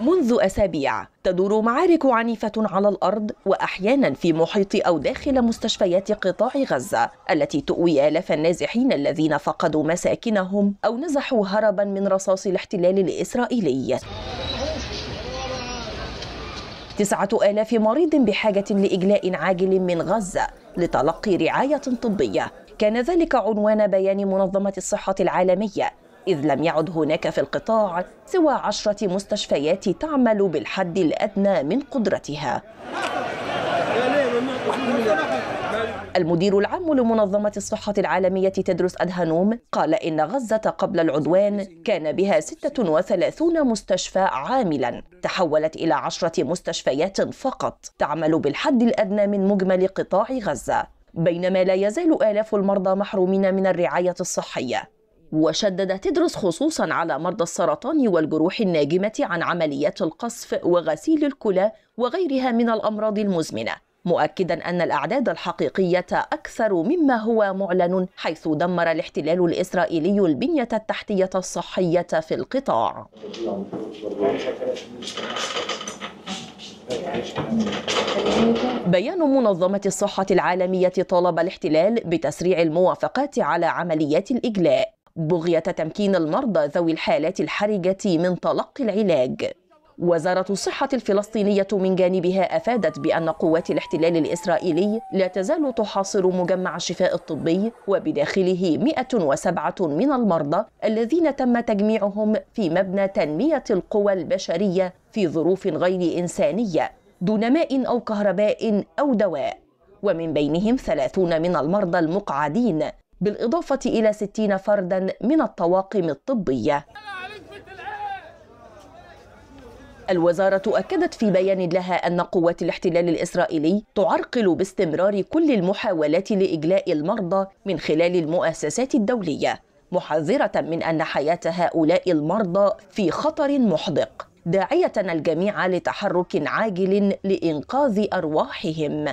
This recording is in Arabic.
منذ أسابيع تدور معارك عنيفة على الأرض وأحيانا في محيط أو داخل مستشفيات قطاع غزة التي تؤوي آلاف النازحين الذين فقدوا مساكنهم أو نزحوا هربا من رصاص الاحتلال الإسرائيلي تسعة آلاف مريض بحاجة لإجلاء عاجل من غزة لتلقي رعاية طبية كان ذلك عنوان بيان منظمة الصحة العالمية إذ لم يعد هناك في القطاع سوى عشرة مستشفيات تعمل بالحد الأدنى من قدرتها المدير العام لمنظمة الصحة العالمية تدرس أدهانوم قال إن غزة قبل العدوان كان بها 36 مستشفى عاملا تحولت إلى عشرة مستشفيات فقط تعمل بالحد الأدنى من مجمل قطاع غزة بينما لا يزال آلاف المرضى محرومين من الرعاية الصحية وشدد تدرس خصوصا على مرضى السرطان والجروح الناجمة عن عمليات القصف وغسيل الكلى وغيرها من الأمراض المزمنة مؤكدا أن الأعداد الحقيقية أكثر مما هو معلن حيث دمر الاحتلال الإسرائيلي البنية التحتية الصحية في القطاع بيان منظمة الصحة العالمية طالب الاحتلال بتسريع الموافقات على عمليات الإجلاء بغية تمكين المرضى ذوي الحالات الحرجة من تلقي العلاج وزارة الصحة الفلسطينية من جانبها أفادت بأن قوات الاحتلال الإسرائيلي لا تزال تحاصر مجمع الشفاء الطبي وبداخله 107 من المرضى الذين تم تجميعهم في مبنى تنمية القوى البشرية في ظروف غير إنسانية دون ماء أو كهرباء أو دواء ومن بينهم 30 من المرضى المقعدين بالإضافة إلى 60 فردا من الطواقم الطبية الوزارة أكدت في بيان لها أن قوات الاحتلال الإسرائيلي تعرقل باستمرار كل المحاولات لإجلاء المرضى من خلال المؤسسات الدولية محذرة من أن حياة هؤلاء المرضى في خطر محدق داعية الجميع لتحرك عاجل لإنقاذ أرواحهم